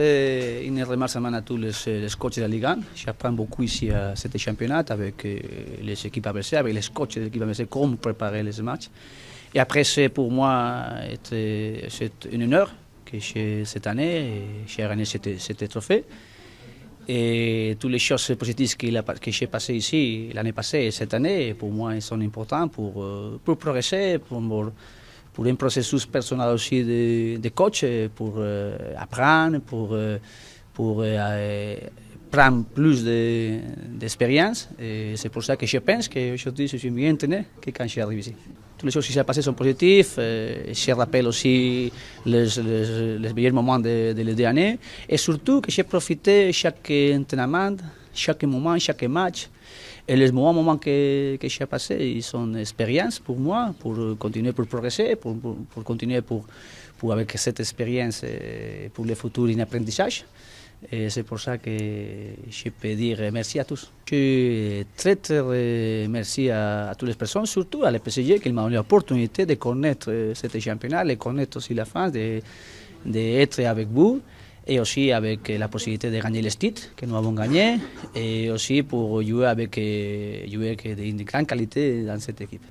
une remerciement à tous les, les de la Ligue 1. J'apprends beaucoup ici à cet championnat avec euh, les équipes ABC, avec les coachs de l'équipe ABC, comment préparer les matchs. Et après, c'est pour moi c'est une honneur que cette année, j'ai gagné cet trophée. Et toutes les choses positives a, que j'ai passées ici l'année passée et cette année, pour moi, elles sont importantes pour, euh, pour progresser, pour pour un processus personnel aussi de, de coach, pour apprendre, pour, pour prendre plus d'expérience. Eh, c'est pour ça que je pense qu'aujourd'hui, je suis mieux entraîné que quand arrivé ici. Toutes les choses qui s'est passées sont positives. Euh, je rappelle aussi les, meilleurs moments de, de l'année. Et surtout que j'ai profité chaque entraînement chaque moment, chaque match. Et les moments, que, j'ai passés, ils sont expérience pour moi, pour continuer pour progresser, pour, continuer pour, pour, avec cette expérience euh, pour le futur en apprentissage. Et c'est pour ça que je peux dire merci à tous. Je très très merci à, toutes les personnes, surtout à l'EPCG qui m'a donné l'opportunité de connaître euh, ce championnat, de connaître aussi la France, d'être de, avec vous et aussi avec euh, la possibilité de gagner les titres que nous avons gagné, et aussi pour jouer avec euh, jouer de grande qualité dans cette équipe.